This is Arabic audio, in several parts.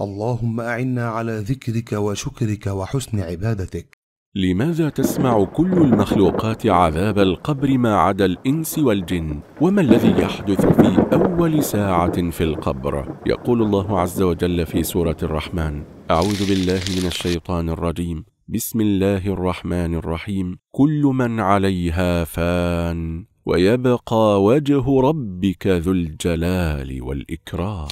اللهم أعنا على ذكرك وشكرك وحسن عبادتك لماذا تسمع كل المخلوقات عذاب القبر ما عدا الإنس والجن وما الذي يحدث في أول ساعة في القبر يقول الله عز وجل في سورة الرحمن أعوذ بالله من الشيطان الرجيم بسم الله الرحمن الرحيم كل من عليها فان ويبقى وجه ربك ذو الجلال والإكرام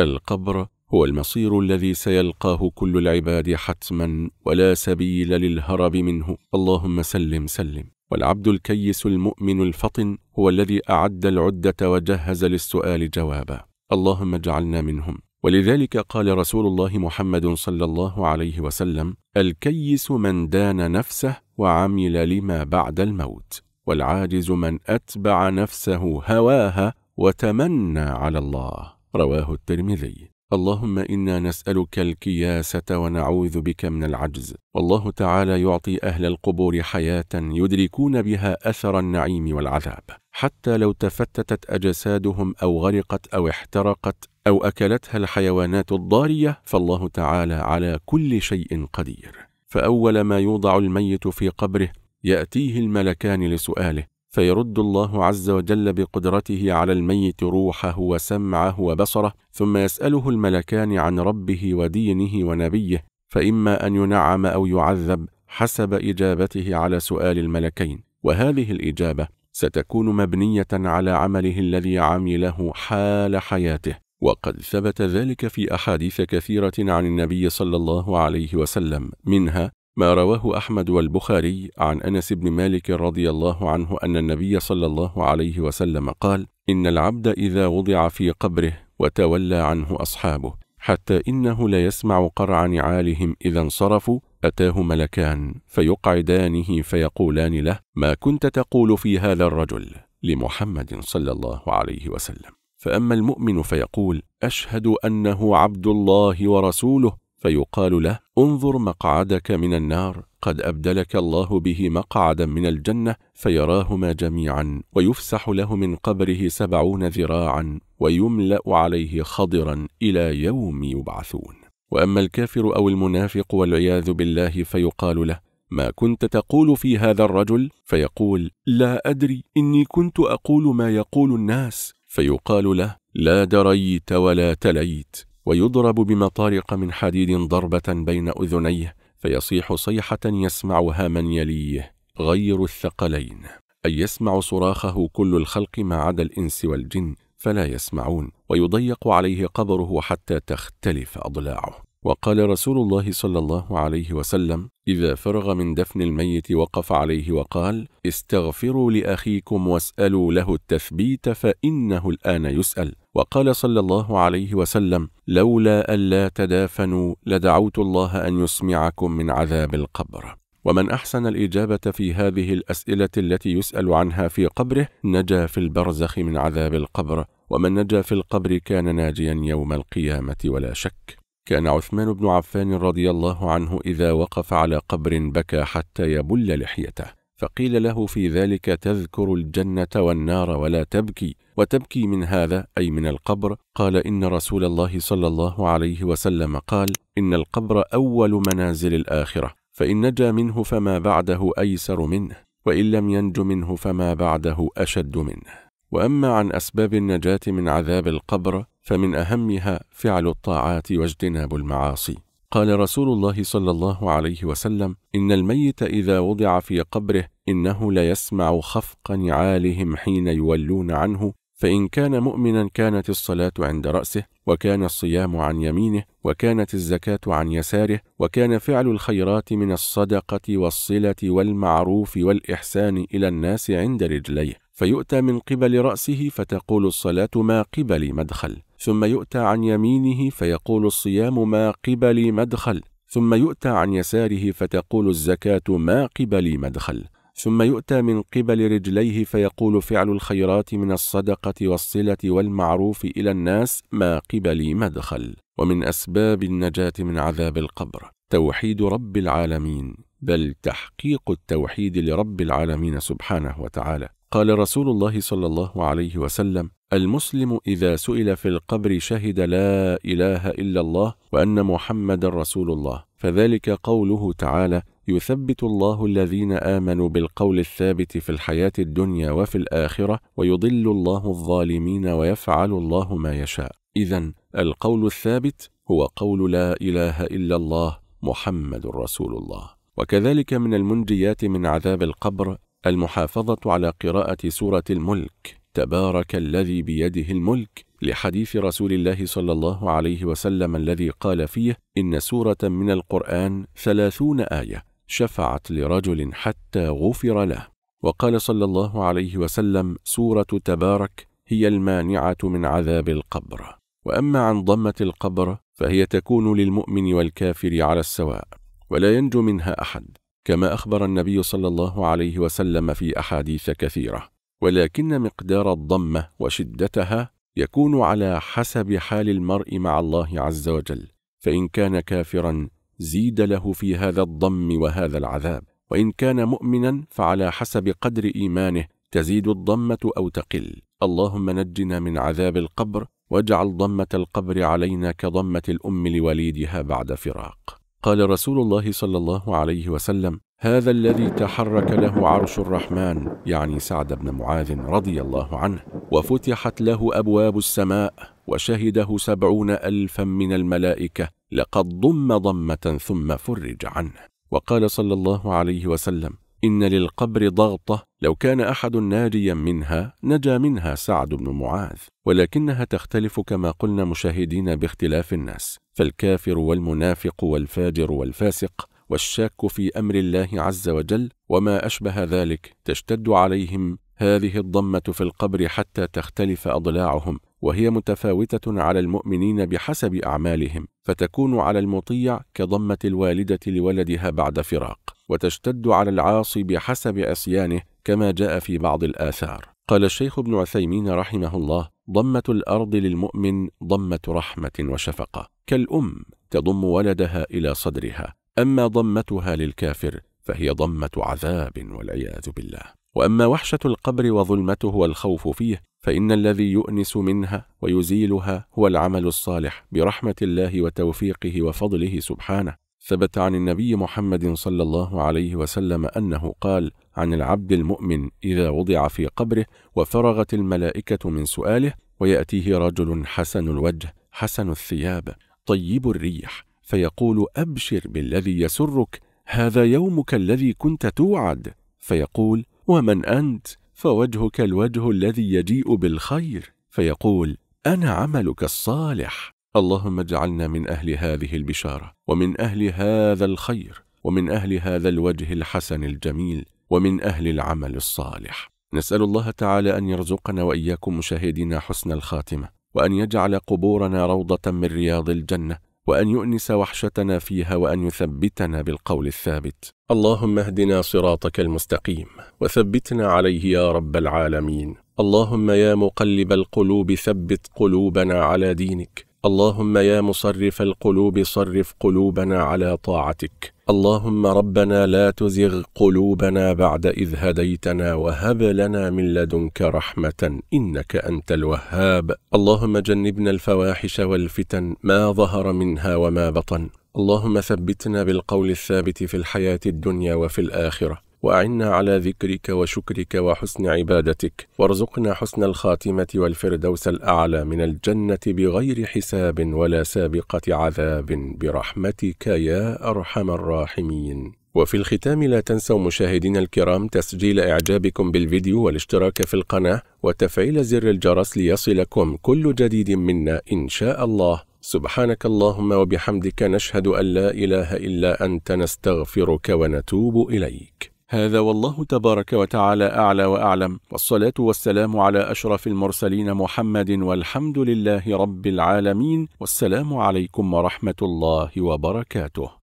القبر هو المصير الذي سيلقاه كل العباد حتما ولا سبيل للهرب منه اللهم سلم سلم والعبد الكيس المؤمن الفطن هو الذي أعد العدة وجهز للسؤال جوابا اللهم اجعلنا منهم ولذلك قال رسول الله محمد صلى الله عليه وسلم الكيس من دان نفسه وعمل لما بعد الموت والعاجز من أتبع نفسه هواها وتمنى على الله رواه الترمذي اللهم إنا نسألك الكياسة ونعوذ بك من العجز والله تعالى يعطي أهل القبور حياة يدركون بها أثر النعيم والعذاب حتى لو تفتتت أجسادهم أو غرقت أو احترقت أو أكلتها الحيوانات الضارية فالله تعالى على كل شيء قدير فأول ما يوضع الميت في قبره يأتيه الملكان لسؤاله فيرد الله عز وجل بقدرته على الميت روحه وسمعه وبصره ثم يسأله الملكان عن ربه ودينه ونبيه فإما أن ينعم أو يعذب حسب إجابته على سؤال الملكين وهذه الإجابة ستكون مبنية على عمله الذي عمله حال حياته وقد ثبت ذلك في أحاديث كثيرة عن النبي صلى الله عليه وسلم منها ما رواه أحمد والبخاري عن أنس بن مالك رضي الله عنه أن النبي صلى الله عليه وسلم قال: إن العبد إذا وضع في قبره وتولى عنه أصحابه حتى إنه لا يسمع قرع نعالهم إذا انصرفوا أتاه ملكان فيقعدانه فيقولان له: ما كنت تقول في هذا الرجل لمحمد صلى الله عليه وسلم. فأما المؤمن فيقول: أشهد أنه عبد الله ورسوله فيقال له انظر مقعدك من النار قد أبدلك الله به مقعدا من الجنة فيراهما جميعا ويفسح له من قبره سبعون ذراعا ويملأ عليه خضرا إلى يوم يبعثون وأما الكافر أو المنافق والعياذ بالله فيقال له ما كنت تقول في هذا الرجل فيقول لا أدري إني كنت أقول ما يقول الناس فيقال له لا دريت ولا تليت ويضرب بمطارق من حديد ضربة بين أذنيه فيصيح صيحة يسمعها من يليه غير الثقلين أي يسمع صراخه كل الخلق ما عدا الإنس والجن فلا يسمعون ويضيق عليه قبره حتى تختلف أضلاعه وقال رسول الله صلى الله عليه وسلم إذا فرغ من دفن الميت وقف عليه وقال استغفروا لأخيكم واسألوا له التثبيت فإنه الآن يسأل وقال صلى الله عليه وسلم لولا ألا تدافنوا لدعوت الله أن يسمعكم من عذاب القبر ومن أحسن الإجابة في هذه الأسئلة التي يسأل عنها في قبره نجا في البرزخ من عذاب القبر ومن نجا في القبر كان ناجيا يوم القيامة ولا شك كان عثمان بن عفان رضي الله عنه إذا وقف على قبر بكى حتى يبل لحيته فقيل له في ذلك تذكر الجنة والنار ولا تبكي وتبكي من هذا أي من القبر قال إن رسول الله صلى الله عليه وسلم قال إن القبر أول منازل الآخرة فإن نجا منه فما بعده أيسر منه وإن لم ينج منه فما بعده أشد منه وأما عن أسباب النجاة من عذاب القبر فمن أهمها فعل الطاعات واجتناب المعاصي قال رسول الله صلى الله عليه وسلم إن الميت إذا وضع في قبره إنه ليسمع خفق نعالهم حين يولون عنه فإن كان مؤمنا كانت الصلاة عند رأسه وكان الصيام عن يمينه وكانت الزكاة عن يساره وكان فعل الخيرات من الصدقة والصلة والمعروف والإحسان إلى الناس عند رجليه فيؤتى من قبل رأسه فتقول الصلاة ما قبل مدخل ثم يؤتى عن يمينه فيقول الصيام ما قبلي مدخل ثم يؤتى عن يساره فتقول الزكاة ما قبلي مدخل ثم يؤتى من قبل رجليه فيقول فعل الخيرات من الصدقة والصلة والمعروف إلى الناس ما قبلي مدخل ومن أسباب النجاة من عذاب القبر توحيد رب العالمين بل تحقيق التوحيد لرب العالمين سبحانه وتعالى قال رسول الله صلى الله عليه وسلم المسلم إذا سئل في القبر شهد لا إله إلا الله وأن محمد رسول الله فذلك قوله تعالى يثبت الله الذين آمنوا بالقول الثابت في الحياة الدنيا وفي الآخرة ويضل الله الظالمين ويفعل الله ما يشاء إذا القول الثابت هو قول لا إله إلا الله محمد رسول الله وكذلك من المنجيات من عذاب القبر المحافظة على قراءة سورة الملك تبارك الذي بيده الملك لحديث رسول الله صلى الله عليه وسلم الذي قال فيه إن سورة من القرآن ثلاثون آية شفعت لرجل حتى غفر له وقال صلى الله عليه وسلم سورة تبارك هي المانعة من عذاب القبر وأما عن ضمة القبر فهي تكون للمؤمن والكافر على السواء ولا ينجو منها أحد كما أخبر النبي صلى الله عليه وسلم في أحاديث كثيرة ولكن مقدار الضمة وشدتها يكون على حسب حال المرء مع الله عز وجل فإن كان كافرا زيد له في هذا الضم وهذا العذاب وإن كان مؤمنا فعلى حسب قدر إيمانه تزيد الضمة أو تقل اللهم نجنا من عذاب القبر واجعل ضمة القبر علينا كضمة الأم لوليدها بعد فراق قال رسول الله صلى الله عليه وسلم هذا الذي تحرك له عرش الرحمن يعني سعد بن معاذ رضي الله عنه وفتحت له أبواب السماء وشهده سبعون ألفا من الملائكة لقد ضم ضمة ثم فرج عنه وقال صلى الله عليه وسلم إن للقبر ضغطة لو كان أحد ناجيا منها نجا منها سعد بن معاذ ولكنها تختلف كما قلنا مشاهدين باختلاف الناس فالكافر والمنافق والفاجر والفاسق والشاك في أمر الله عز وجل وما أشبه ذلك تشتد عليهم هذه الضمة في القبر حتى تختلف أضلاعهم وهي متفاوتة على المؤمنين بحسب أعمالهم فتكون على المطيع كضمة الوالدة لولدها بعد فراق وتشتد على العاصي بحسب عصيانه كما جاء في بعض الآثار قال الشيخ ابن عثيمين رحمه الله ضمة الأرض للمؤمن ضمة رحمة وشفقة كالأم تضم ولدها إلى صدرها أما ضمتها للكافر فهي ضمة عذاب والعياذ بالله وأما وحشة القبر وظلمته والخوف فيه فإن الذي يؤنس منها ويزيلها هو العمل الصالح برحمة الله وتوفيقه وفضله سبحانه ثبت عن النبي محمد صلى الله عليه وسلم أنه قال عن العبد المؤمن إذا وضع في قبره وفرغت الملائكة من سؤاله ويأتيه رجل حسن الوجه حسن الثياب طيب الريح فيقول أبشر بالذي يسرك هذا يومك الذي كنت توعد فيقول ومن أنت فوجهك الوجه الذي يجيء بالخير فيقول أنا عملك الصالح اللهم اجعلنا من أهل هذه البشارة ومن أهل هذا الخير ومن أهل هذا الوجه الحسن الجميل ومن أهل العمل الصالح نسأل الله تعالى أن يرزقنا وإياكم مشاهدينا حسن الخاتمة وأن يجعل قبورنا روضة من رياض الجنة وأن يؤنس وحشتنا فيها وأن يثبتنا بالقول الثابت اللهم اهدنا صراطك المستقيم وثبتنا عليه يا رب العالمين اللهم يا مقلب القلوب ثبت قلوبنا على دينك اللهم يا مصرف القلوب صرف قلوبنا على طاعتك اللهم ربنا لا تزغ قلوبنا بعد إذ هديتنا وهب لنا من لدنك رحمة إنك أنت الوهاب اللهم جنبنا الفواحش والفتن ما ظهر منها وما بطن اللهم ثبتنا بالقول الثابت في الحياة الدنيا وفي الآخرة واعنا على ذكرك وشكرك وحسن عبادتك وارزقنا حسن الخاتمه والفردوس الاعلى من الجنه بغير حساب ولا سابقه عذاب برحمتك يا ارحم الراحمين وفي الختام لا تنسوا مشاهدينا الكرام تسجيل إعجابكم بالفيديو والاشتراك في القناة وتفعيل زر الجرس ليصلكم كل جديد منا إن شاء الله سبحانك اللهم وبحمدك نشهد أن لا إله إلا أنت نستغفرك ونتوب إليك هذا والله تبارك وتعالى أعلى وأعلم والصلاة والسلام على أشرف المرسلين محمد والحمد لله رب العالمين والسلام عليكم ورحمة الله وبركاته